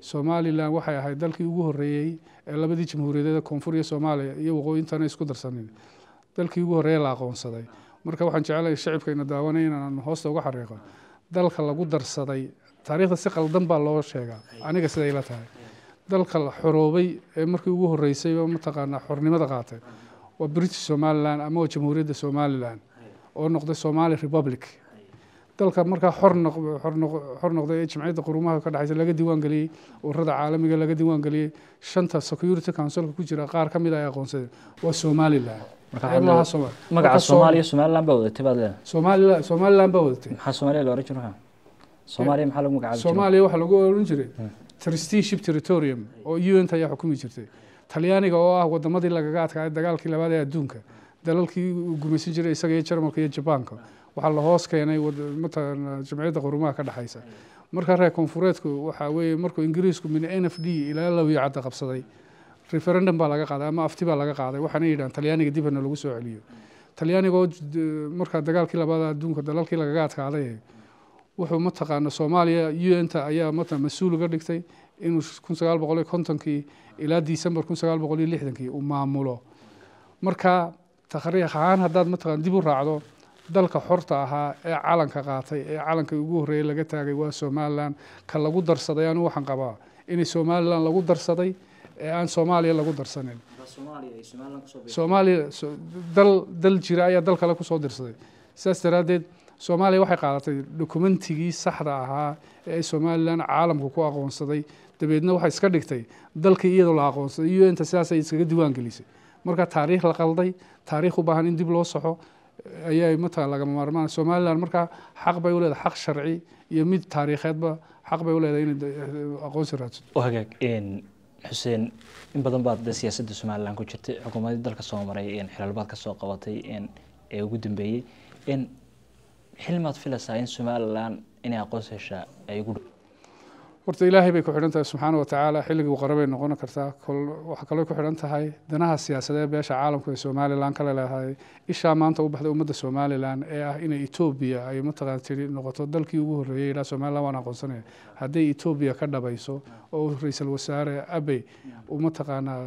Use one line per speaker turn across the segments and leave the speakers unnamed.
somalilan waxay ahayd dalkii ugu horeeyey ee labadii jamhuuriyadeed koonfur iyo soomaaliya iyo waqooyi intana isku darsanin dalkii ugu horreeye la aqoonsaday marka waxaan jecelahay shacibkayna daawanay inaan hoosta uga xariiqo dalka lagu darsaday taariikhda si qaldan baa loo sheegaa aniga siday la tahay dalka xoroobay ee markii ugu horreysayba mataqaanaa xornimada qaatay waa british somalilan ama waa jamhuuriyadda somalilan oo noqday somali republic dalka markaa xor noqday ee jamciyadda qurumaha ka dhexaysa laga diiwaan geliyey ururada caalamiga laga diiwaan geliyey shanta security councilka ku jira qaar ka mid a ah ay aqoonsadeen waa somalilan magaca soomaaliya somalilan baa wadatay waxaa lagu oran jiray hmm. trusteeship territorium oo u n ta ayaa xukumi jirtay talyaaniga oo ah wadamadii lagaga adkaayay dagaalkii labaad ee adduunka dalalkii gumaysan jiray isaga iyo jarmalka iyo jabaanka waxaa la hoos keenay mataqan jamciyadda qurumaha ka dhexaysa marka reer koonfureedku waxaa weeye markuu ingiriisku min n f d ilaa lawyacadda qabsaday referendum baa laga qaaday ama afti baa laga qaaday waxaana yidhahan talyaaniga dibana lagu soo celiyo talyaanigo markaa dagaalkii labaada adduunka dalalkii lagaga adkaaday wuxuu mataqaana soomaaliya u n ta ayaa mata mas-uul uga dhigtay inuu kun sagaal boqol iyo kontonkii ilaa december kun sagaal boqol iyo lixdankii uu maamulo marka takhriiq ahaan haddaad mataqan dib u raacdo dalka xorta ahaa ee calanka qaatay ee calanka ugu horreeyey laga taagay waa somalilan ka lagu darsaday anu waxaan qabaa inay somalilan lagu darsaday ee aan soomaaliya lagu darsanin soomaaliya dal dal jira ayaa dal kale kusoo dirsaday sidaas daraaddeed soomaaliya waxay qaadatay dokumentigii saxda ahaa ee ay somalilan caalamku ku aqoonsaday dabeedna waxay iska dhigtay dalkii iyadoo la aqoonsaday u n ta sidaas ay iskaga diiwaan gelisay marka taariikh la qalday taariikh u baahan in dib loo saxo ayaa matal lagama maarmaan somalilan markaa xaq bay uleedahay xaq sharci iyo mid taariikheedba xaq bay uleedahay inay aqoonsi raadsato
hagaag xuseen in badan baad de siyaasadda somalilan ku jirtay xukuumaddii dalka soo maray xilaalbaad ka qabatay ee ugu dambeeyey xilmaad filaysaa in somalilan inay aqoonsi heshaa ay ugu dhow
horta ilaahay bay ku xidhan tahay subxaana watacaala xilligii qarabay noqon kartaa waxa kaloo ku xidhan tahay danaha siyaasadee beesha caalamku ee somalilan ka leleedahay ishaa maanta u baxday ummadda somalilan ee ah inay etoobiya ay mataqaan tiri noqoto dalkii ugu horreeyey yidhaha somalilan waan aqoonsanaya hadday etoobiya ka dhabayso oo ra-iisul wasaare abey u mataqaanaa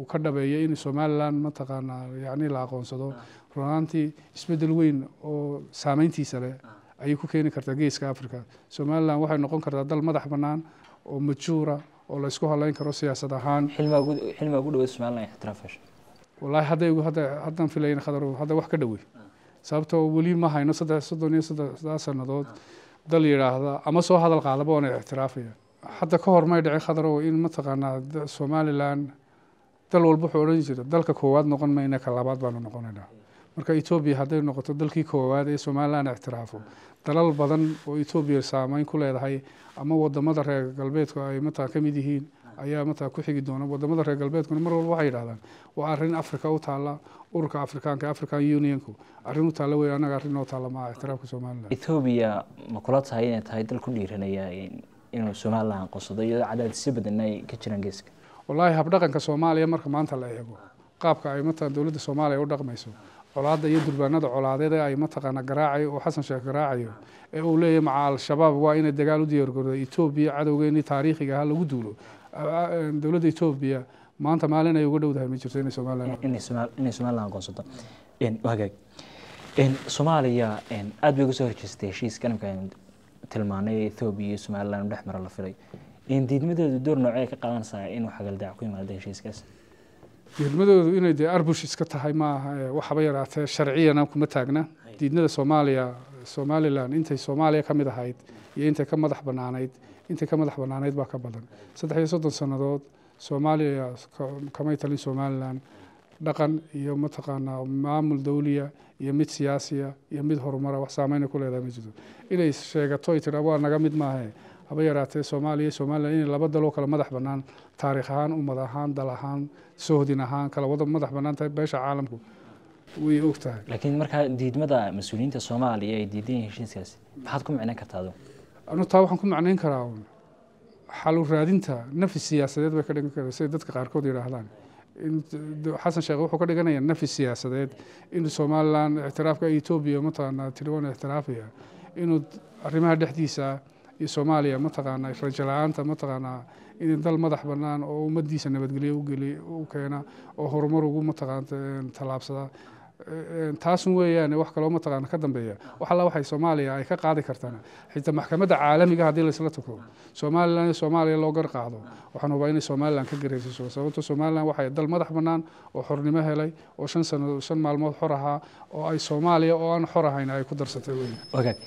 uu ka dhabeeyo in somalilan mataqaanaa yacni la aqoonsado runaantii isbeddel weyn oo saameyntiisa leh ayay ku keeni kartaa geeska africa somalilan waxay noqon kartaa dal madax bannaan oo majuura oo la isku haleyn karo siyaasad ahaan wallaahi hadaygu hadda haddaan filayn khadar hadda wax ka dhowey sababtoo weli ma hayno saddex soddon iyo saddex sanadood dal yidhaahda ama soo hadal qaadaba waana ictiraafaya hadda ka hor may dhicin khadarow in mataqaanaa somalilan dal walba wuxuu odhan jira dalka koowaad noqon mayna ka labaad baanu noqonaynaa marka etoobiya hadday noqoto dalkii koowaad ee somalilan ictiraafo dalal badan oo etoobiya saameyn ku leedahay ama wadamada reer galbeedku ay mataa kamid yihiin ayaa mataa ku xigi doona wadamada reer galbeedkuna mar walba waxay yidhahdaan waa arrin africa u taala ururka afrikaanka african unionku arrin u taalla wey annaga arrinoo taalla maha ictiraafka somalilan
etoobiya ma kula tahay inay tahay dal ku dhiiranaya inuu somalilan qosado
iyadoo cadaadisyo badan ay ka jiraan geeska wallaahi habdhaqanka soomaaliya marka maanta la eego qaabka ay mataa dowladda soomaaliya u dhaqmayso colaadda iyo durbaanada colaadeed ay mataqaana garaacayo uu xasan sheekh garaacayo ee uu leeyahy maca al-shabaab waa inay dagaal u diyaargorda etoobiya cadowgeennii taariikhiga ahaa lagu duulo dowladda etoobiya maanta maalin ay uga dhowdahay ma jirto inay somalilainay somalilan aqoonsato
hagaag soomaaliya aada bay uga soo horjeestay heshiiska nimkaan tilmaanay ethoobiya iyo somalilan dhex mara la filay diidmadooda door noocee ka qaadanaysaa inuu xagaldaac ku yimaado heshiiskaas
muhimadoodu inay dee arbush iska tahay maaha waxaba yaraatee sharciyana kuma taagna diidnada soomaaliya somalilan intay soomaaliya ka mid ahayd iyo intay ka madax banaanayd intay ka madax banaanayd baa ka badan saddex iyo soddon sannadood soomaaliya kamay talin somalilan dhaqan iyo mataqaanaa maamul dawliya iyo mid siyaasiya iyo mid horumara wax saameyna ku leedahay ma jirto inay sheegato ay tidhaa waa naga mid maahae haba yaraatee soomaaliya somalilan inay laba daloo kale madax banaan taariikh ahaan ummad ahaan dal ahaan sohdin ahaan kala wada madax banaan tahay beesha caalamku way og tahay
laakiin markaa diidmada mas-uuliyiinta soomaaliya ay
diidan yihin heshiiskaasi maxaad ku micnayn kartaa adu anu taa waxaan ku macnayn karaa un xalu raadinta nafi siyaasadeed bay ka dhigan kara siday dadka qaarkood yidhaahdaan xasan sheekh wuxuu ka dhiganayaa nafi siyaasadeed in somalilan ictiraafka etoobiya mataqaanaa tiriwan ictiraafaya inuu arrimaha dhexdiisa iyo soomaaliya mataqaanaa rajo la-aanta mataqaanaa in dal madax bannaan oo ummadiisa nabadgelyo u keena oo horumar ugu mataqaanta tallaabsada taasun weeyaan wax kaloo mataqaana ka dambeeya wax waxay soomaaliya ay ka qaadi kartaan xitaa maxkamadda caalamiga haddii laisla tuko somalilan in soomaaliya loo gar waxaan hubaa inay somalilan ka gareysiiso sababto somalilan waxay dal madax bannaan oo xornimo helay oo shan sano shan maalmood xor ahaa oo ay soomaaliya oo aan xor ahayn ay ku darsatay
wey